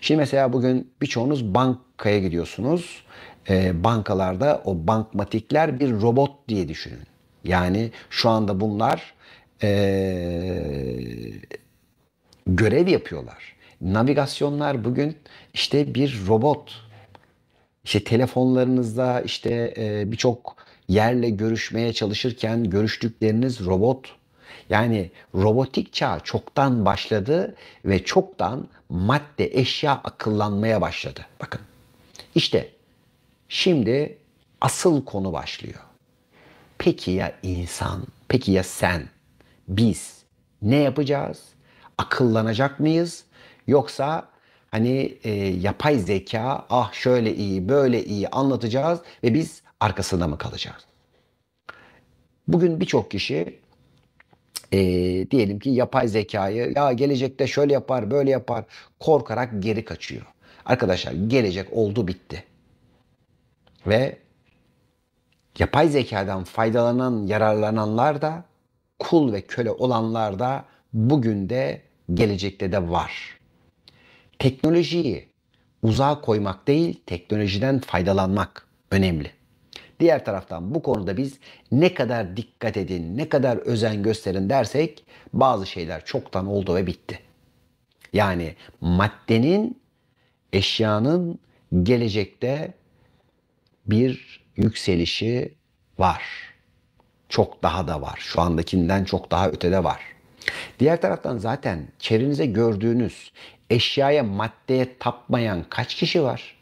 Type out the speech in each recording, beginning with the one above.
Şimdi mesela bugün birçoğunuz bankaya gidiyorsunuz. E, bankalarda o bankmatikler bir robot diye düşünün. Yani şu anda bunlar e, görev yapıyorlar. Navigasyonlar bugün işte bir robot. İşte telefonlarınızda işte e, birçok yerle görüşmeye çalışırken görüştükleriniz robot yani robotik çağ çoktan başladı ve çoktan madde, eşya akıllanmaya başladı. Bakın işte şimdi asıl konu başlıyor. Peki ya insan? Peki ya sen? Biz ne yapacağız? Akıllanacak mıyız? Yoksa hani e, yapay zeka ah şöyle iyi böyle iyi anlatacağız ve biz arkasında mı kalacağız? Bugün birçok kişi e, diyelim ki yapay zekayı ya gelecekte şöyle yapar böyle yapar korkarak geri kaçıyor. Arkadaşlar gelecek oldu bitti. Ve yapay zekadan faydalanan, yararlananlar da kul ve köle olanlar da bugün de gelecekte de var. Teknolojiyi uzağa koymak değil, teknolojiden faydalanmak önemli. Diğer taraftan bu konuda biz ne kadar dikkat edin, ne kadar özen gösterin dersek bazı şeyler çoktan oldu ve bitti. Yani maddenin, eşyanın gelecekte bir yükselişi var. Çok daha da var. Şu andakinden çok daha ötede var. Diğer taraftan zaten çevrenize gördüğünüz eşyaya, maddeye tapmayan kaç kişi var?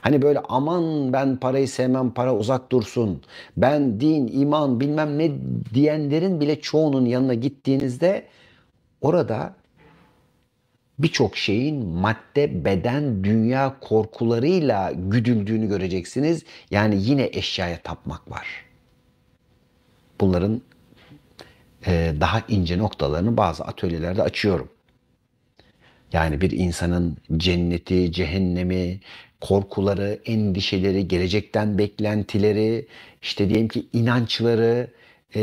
Hani böyle aman ben parayı sevmem, para uzak dursun. Ben din, iman bilmem ne diyenlerin bile çoğunun yanına gittiğinizde orada birçok şeyin madde, beden, dünya korkularıyla güdüldüğünü göreceksiniz. Yani yine eşyaya tapmak var. Bunların e, daha ince noktalarını bazı atölyelerde açıyorum. Yani bir insanın cenneti, cehennemi, korkuları, endişeleri, gelecekten beklentileri, işte diyelim ki inançları, e,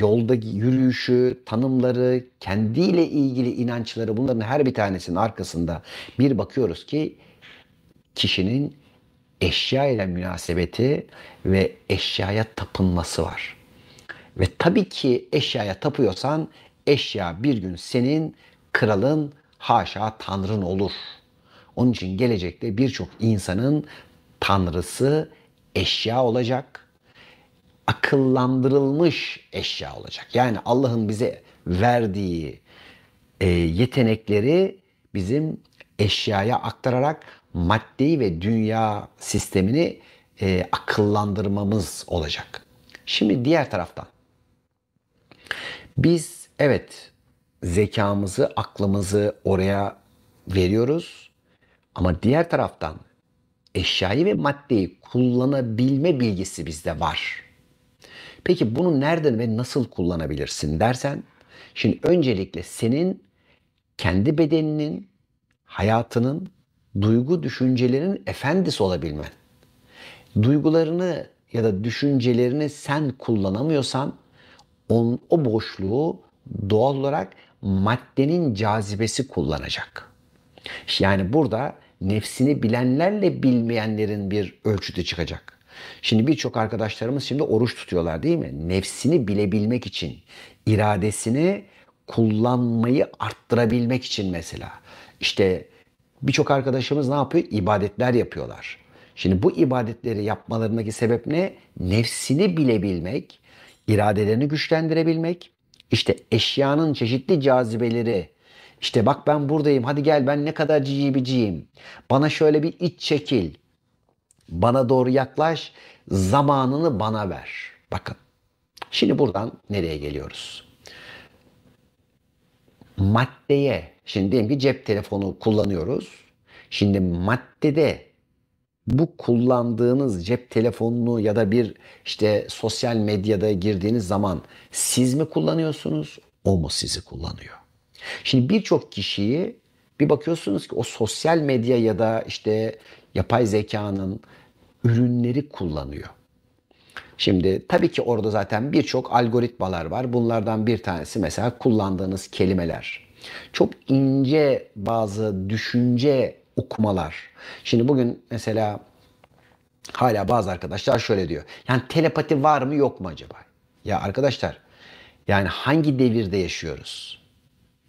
yolda yürüyüşü, tanımları, kendiyle ilgili inançları bunların her bir tanesinin arkasında bir bakıyoruz ki kişinin eşya ile münasebeti ve eşyaya tapınması var. Ve tabii ki eşyaya tapıyorsan eşya bir gün senin kralın haşa tanrın olur.'' Onun için gelecekte birçok insanın tanrısı eşya olacak. Akıllandırılmış eşya olacak. Yani Allah'ın bize verdiği e, yetenekleri bizim eşyaya aktararak maddi ve dünya sistemini e, akıllandırmamız olacak. Şimdi diğer taraftan biz evet zekamızı, aklımızı oraya veriyoruz ama diğer taraftan eşyayı ve maddeyi kullanabilme bilgisi bizde var. Peki bunu nereden ve nasıl kullanabilirsin dersen şimdi öncelikle senin kendi bedeninin, hayatının, duygu düşüncelerinin efendisi olabilmen. Duygularını ya da düşüncelerini sen kullanamıyorsan on, o boşluğu doğal olarak maddenin cazibesi kullanacak. Yani burada nefsini bilenlerle bilmeyenlerin bir ölçüde çıkacak. Şimdi birçok arkadaşlarımız şimdi oruç tutuyorlar değil mi? Nefsini bilebilmek için, iradesini kullanmayı arttırabilmek için mesela. İşte birçok arkadaşımız ne yapıyor? İbadetler yapıyorlar. Şimdi bu ibadetleri yapmalarındaki sebep ne? Nefsini bilebilmek, iradelerini güçlendirebilmek, işte eşyanın çeşitli cazibeleri, işte bak ben buradayım hadi gel ben ne kadar ciyibiciyim. Bana şöyle bir iç çekil. Bana doğru yaklaş. Zamanını bana ver. Bakın. Şimdi buradan nereye geliyoruz? Maddeye. Şimdi diyelim ki cep telefonu kullanıyoruz. Şimdi maddede bu kullandığınız cep telefonunu ya da bir işte sosyal medyada girdiğiniz zaman siz mi kullanıyorsunuz? O mu sizi kullanıyor? Şimdi birçok kişiyi bir bakıyorsunuz ki o sosyal medya ya da işte yapay zekanın ürünleri kullanıyor. Şimdi tabii ki orada zaten birçok algoritmalar var. Bunlardan bir tanesi mesela kullandığınız kelimeler. Çok ince bazı düşünce okumalar. Şimdi bugün mesela hala bazı arkadaşlar şöyle diyor. Yani telepati var mı yok mu acaba? Ya arkadaşlar yani hangi devirde yaşıyoruz?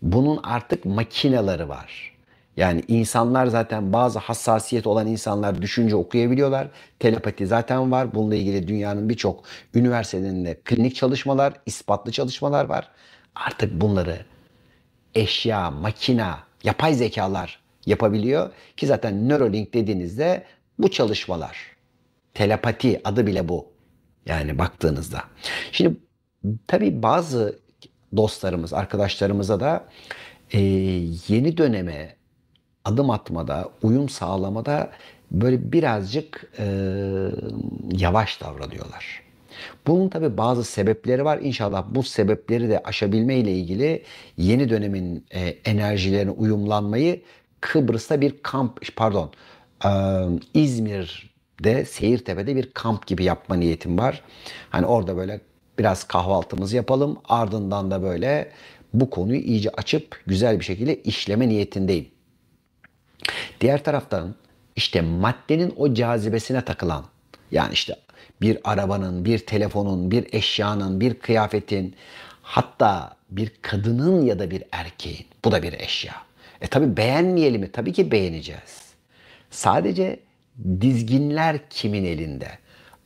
bunun artık makineleri var. Yani insanlar zaten bazı hassasiyet olan insanlar düşünce okuyabiliyorlar. Telepati zaten var. Bununla ilgili dünyanın birçok üniversitelerinde klinik çalışmalar, ispatlı çalışmalar var. Artık bunları eşya, makina, yapay zekalar yapabiliyor ki zaten Neuralink dediğinizde bu çalışmalar telepati adı bile bu. Yani baktığınızda. Şimdi tabii bazı dostlarımız, arkadaşlarımıza da e, yeni döneme adım atmada, uyum sağlamada böyle birazcık e, yavaş davranıyorlar. Bunun tabi bazı sebepleri var. İnşallah bu sebepleri de aşabilme ile ilgili yeni dönemin e, enerjilerine uyumlanmayı Kıbrıs'ta bir kamp, pardon e, İzmir'de Seyirtepe'de bir kamp gibi yapma niyetim var. Hani orada böyle biraz kahvaltımızı yapalım. Ardından da böyle bu konuyu iyice açıp güzel bir şekilde işleme niyetindeyim. Diğer taraftan işte maddenin o cazibesine takılan yani işte bir arabanın, bir telefonun, bir eşyanın, bir kıyafetin hatta bir kadının ya da bir erkeğin. Bu da bir eşya. E tabi beğenmeyelim mi? Tabii ki beğeneceğiz. Sadece dizginler kimin elinde?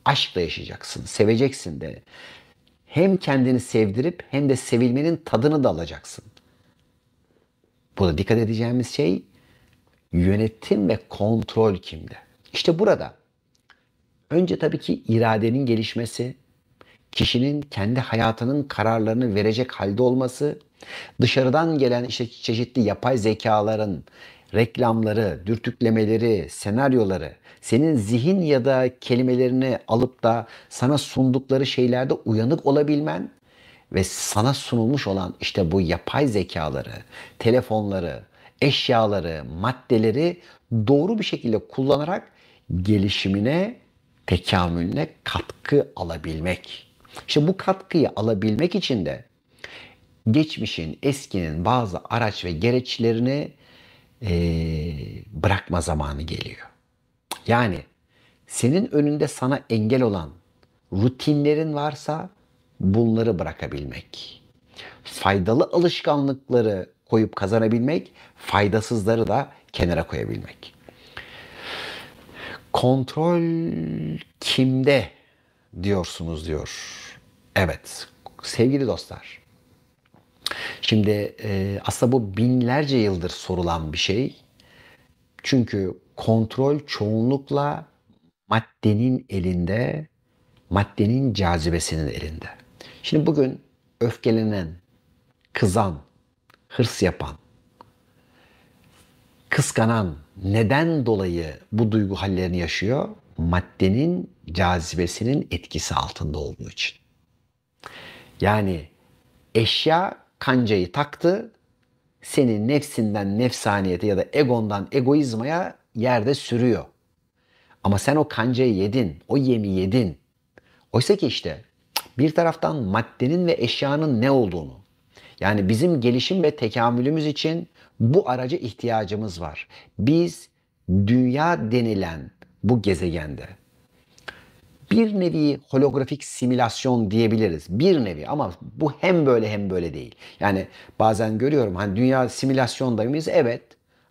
Aşkla yaşayacaksın, seveceksin de hem kendini sevdirip hem de sevilmenin tadını da alacaksın. Burada dikkat edeceğimiz şey yönetim ve kontrol kimde? İşte burada önce tabii ki iradenin gelişmesi, kişinin kendi hayatının kararlarını verecek halde olması, dışarıdan gelen işte çeşitli yapay zekaların reklamları, dürtüklemeleri, senaryoları senin zihin ya da kelimelerini alıp da sana sundukları şeylerde uyanık olabilmen ve sana sunulmuş olan işte bu yapay zekaları, telefonları, eşyaları, maddeleri doğru bir şekilde kullanarak gelişimine, tekamülüne katkı alabilmek. İşte bu katkıyı alabilmek için de geçmişin, eskinin bazı araç ve gereçlerini ee, bırakma zamanı geliyor. Yani senin önünde sana engel olan rutinlerin varsa bunları bırakabilmek. Faydalı alışkanlıkları koyup kazanabilmek, faydasızları da kenara koyabilmek. Kontrol kimde diyorsunuz diyor. Evet sevgili dostlar Şimdi e, aslında bu binlerce yıldır sorulan bir şey. Çünkü kontrol çoğunlukla maddenin elinde, maddenin cazibesinin elinde. Şimdi bugün öfkelenen, kızan, hırs yapan, kıskanan neden dolayı bu duygu hallerini yaşıyor? Maddenin cazibesinin etkisi altında olduğu için. Yani eşya kancayı taktı. Senin nefsinden nefsaniyete ya da egondan egoizmaya yerde sürüyor. Ama sen o kancayı yedin, o yemi yedin. Oysa ki işte bir taraftan maddenin ve eşyanın ne olduğunu, yani bizim gelişim ve tekamülümüz için bu araca ihtiyacımız var. Biz dünya denilen bu gezegende bir nevi holografik simülasyon diyebiliriz. Bir nevi ama bu hem böyle hem böyle değil. Yani bazen görüyorum hani dünya simülasyonda mıyız? Evet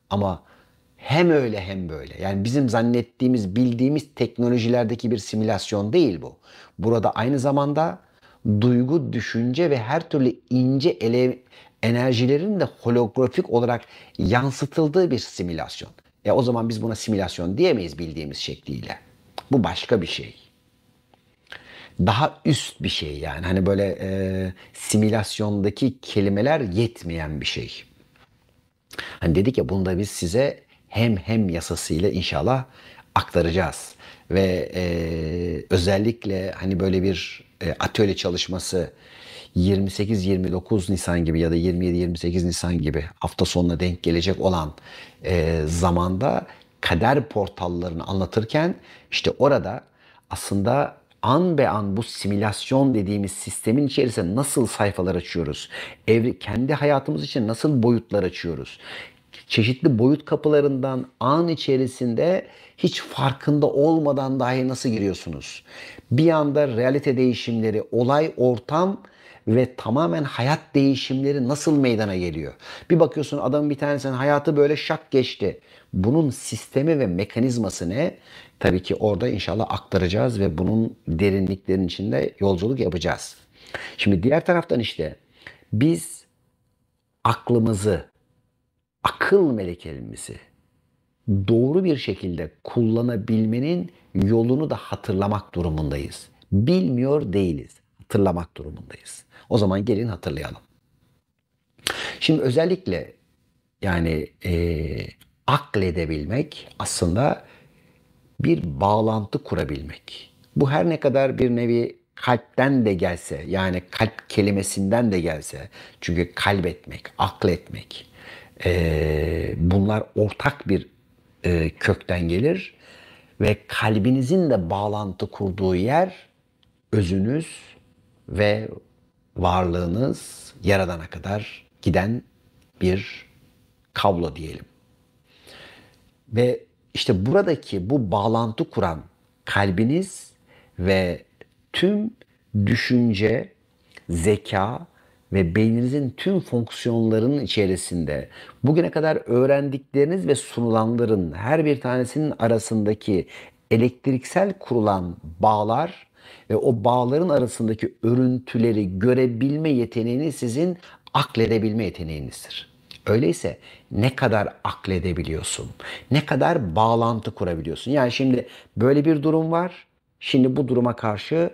ama hem öyle hem böyle. Yani bizim zannettiğimiz, bildiğimiz teknolojilerdeki bir simülasyon değil bu. Burada aynı zamanda duygu, düşünce ve her türlü ince ele, enerjilerin de holografik olarak yansıtıldığı bir simülasyon. E o zaman biz buna simülasyon diyemeyiz bildiğimiz şekliyle. Bu başka bir şey daha üst bir şey yani. Hani böyle e, simülasyondaki kelimeler yetmeyen bir şey. Hani dedik ya bunu da biz size hem hem yasasıyla inşallah aktaracağız. Ve e, özellikle hani böyle bir e, atölye çalışması 28-29 Nisan gibi ya da 27-28 Nisan gibi hafta sonuna denk gelecek olan e, zamanda kader portallarını anlatırken işte orada aslında an be an bu simülasyon dediğimiz sistemin içerisinde nasıl sayfalar açıyoruz? Evri kendi hayatımız için nasıl boyutlar açıyoruz? çeşitli boyut kapılarından an içerisinde hiç farkında olmadan dahi nasıl giriyorsunuz? Bir anda realite değişimleri, olay, ortam ve tamamen hayat değişimleri nasıl meydana geliyor? Bir bakıyorsun adamın bir tanesinin hayatı böyle şak geçti. Bunun sistemi ve mekanizması ne? Tabii ki orada inşallah aktaracağız ve bunun derinliklerinin içinde yolculuk yapacağız. Şimdi diğer taraftan işte biz aklımızı, akıl melekelerimizi doğru bir şekilde kullanabilmenin yolunu da hatırlamak durumundayız. Bilmiyor değiliz. Hatırlamak durumundayız. O zaman gelin hatırlayalım. Şimdi özellikle yani e, akledebilmek aslında bir bağlantı kurabilmek. Bu her ne kadar bir nevi kalpten de gelse yani kalp kelimesinden de gelse çünkü kalbetmek, akletmek e, bunlar ortak bir e, kökten gelir ve kalbinizin de bağlantı kurduğu yer özünüz ve varlığınız yaradana kadar giden bir kablo diyelim. Ve işte buradaki bu bağlantı kuran kalbiniz ve tüm düşünce, zeka ve beyninizin tüm fonksiyonlarının içerisinde bugüne kadar öğrendikleriniz ve sunulanların her bir tanesinin arasındaki elektriksel kurulan bağlar ve o bağların arasındaki örüntüleri görebilme yeteneğiniz sizin akledebilme yeteneğinizdir. Öyleyse ne kadar akledebiliyorsun? Ne kadar bağlantı kurabiliyorsun? Yani şimdi böyle bir durum var. Şimdi bu duruma karşı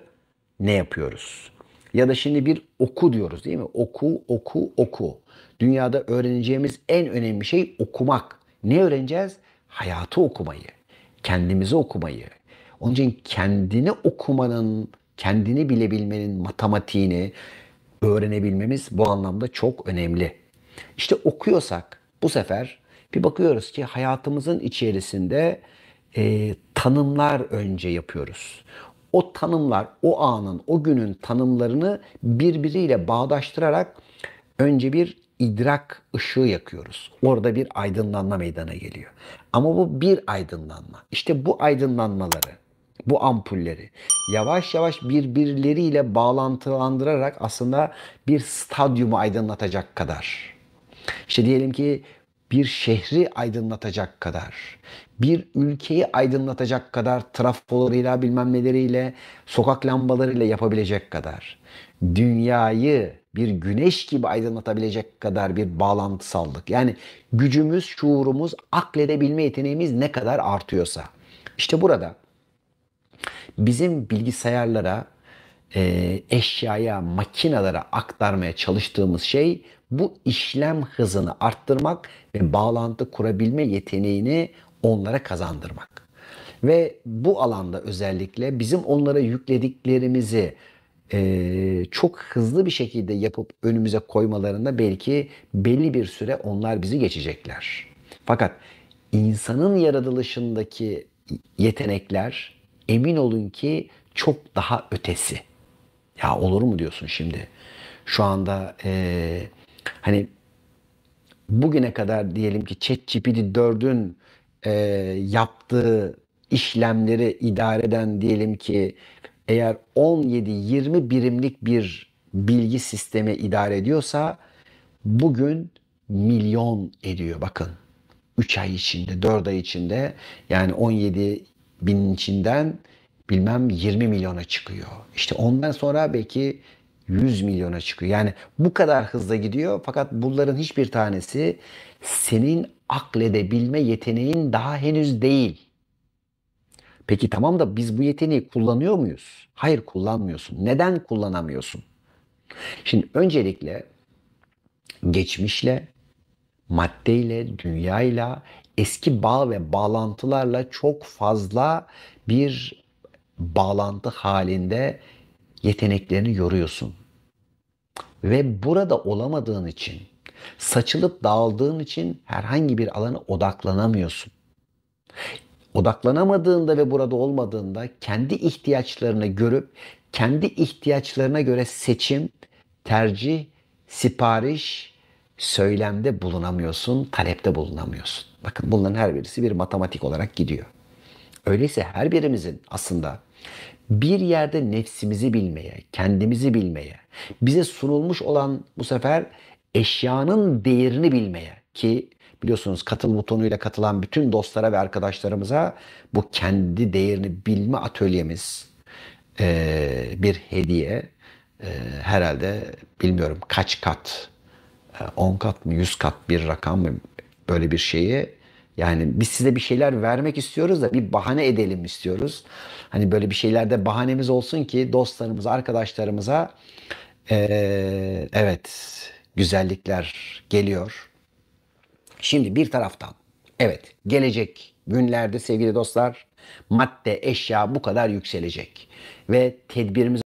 ne yapıyoruz? Ya da şimdi bir oku diyoruz değil mi? Oku, oku, oku. Dünyada öğreneceğimiz en önemli şey okumak. Ne öğreneceğiz? Hayatı okumayı, kendimizi okumayı. Onun için kendini okumanın, kendini bilebilmenin matematiğini öğrenebilmemiz bu anlamda çok önemli. İşte okuyorsak bu sefer bir bakıyoruz ki hayatımızın içerisinde e, tanımlar önce yapıyoruz. O tanımlar, o anın, o günün tanımlarını birbiriyle bağdaştırarak önce bir idrak ışığı yakıyoruz. Orada bir aydınlanma meydana geliyor. Ama bu bir aydınlanma. İşte bu aydınlanmaları, bu ampulleri yavaş yavaş birbirleriyle bağlantılandırarak aslında bir stadyumu aydınlatacak kadar işte diyelim ki bir şehri aydınlatacak kadar, bir ülkeyi aydınlatacak kadar trafolarıyla bilmem neleriyle, sokak lambalarıyla yapabilecek kadar, dünyayı bir güneş gibi aydınlatabilecek kadar bir bağlantısallık. Yani gücümüz, şuurumuz, akledebilme yeteneğimiz ne kadar artıyorsa. İşte burada bizim bilgisayarlara e, eşyaya, makinelere aktarmaya çalıştığımız şey bu işlem hızını arttırmak ve bağlantı kurabilme yeteneğini onlara kazandırmak. Ve bu alanda özellikle bizim onlara yüklediklerimizi e, çok hızlı bir şekilde yapıp önümüze koymalarında belki belli bir süre onlar bizi geçecekler. Fakat insanın yaratılışındaki yetenekler emin olun ki çok daha ötesi. Ya olur mu diyorsun şimdi? Şu anda e, hani bugüne kadar diyelim ki ChatGPT 4'ün e, yaptığı işlemleri idare eden diyelim ki eğer 17-20 birimlik bir bilgi sistemi idare ediyorsa bugün milyon ediyor bakın. 3 ay içinde, 4 ay içinde yani 17 binin içinden bilmem 20 milyona çıkıyor. İşte ondan sonra belki 100 milyona çıkıyor. Yani bu kadar hızla gidiyor fakat bunların hiçbir tanesi senin akledebilme yeteneğin daha henüz değil. Peki tamam da biz bu yeteneği kullanıyor muyuz? Hayır kullanmıyorsun. Neden kullanamıyorsun? Şimdi öncelikle geçmişle, maddeyle, dünyayla, eski bağ ve bağlantılarla çok fazla bir bağlantı halinde yeteneklerini yoruyorsun. Ve burada olamadığın için, saçılıp dağıldığın için herhangi bir alana odaklanamıyorsun. Odaklanamadığında ve burada olmadığında kendi ihtiyaçlarını görüp kendi ihtiyaçlarına göre seçim, tercih, sipariş, söylemde bulunamıyorsun, talepte bulunamıyorsun. Bakın bunların her birisi bir matematik olarak gidiyor. Öyleyse her birimizin aslında bir yerde nefsimizi bilmeye, kendimizi bilmeye, bize sunulmuş olan bu sefer eşyanın değerini bilmeye ki biliyorsunuz katıl butonuyla katılan bütün dostlara ve arkadaşlarımıza bu kendi değerini bilme atölyemiz ee, bir hediye ee, herhalde bilmiyorum kaç kat 10 e, kat mı 100 kat bir rakam mı böyle bir şeyi yani biz size bir şeyler vermek istiyoruz da bir bahane edelim istiyoruz. Hani böyle bir şeylerde bahanemiz olsun ki dostlarımıza, arkadaşlarımıza ee, evet güzellikler geliyor. Şimdi bir taraftan evet gelecek günlerde sevgili dostlar madde, eşya bu kadar yükselecek ve tedbirimiz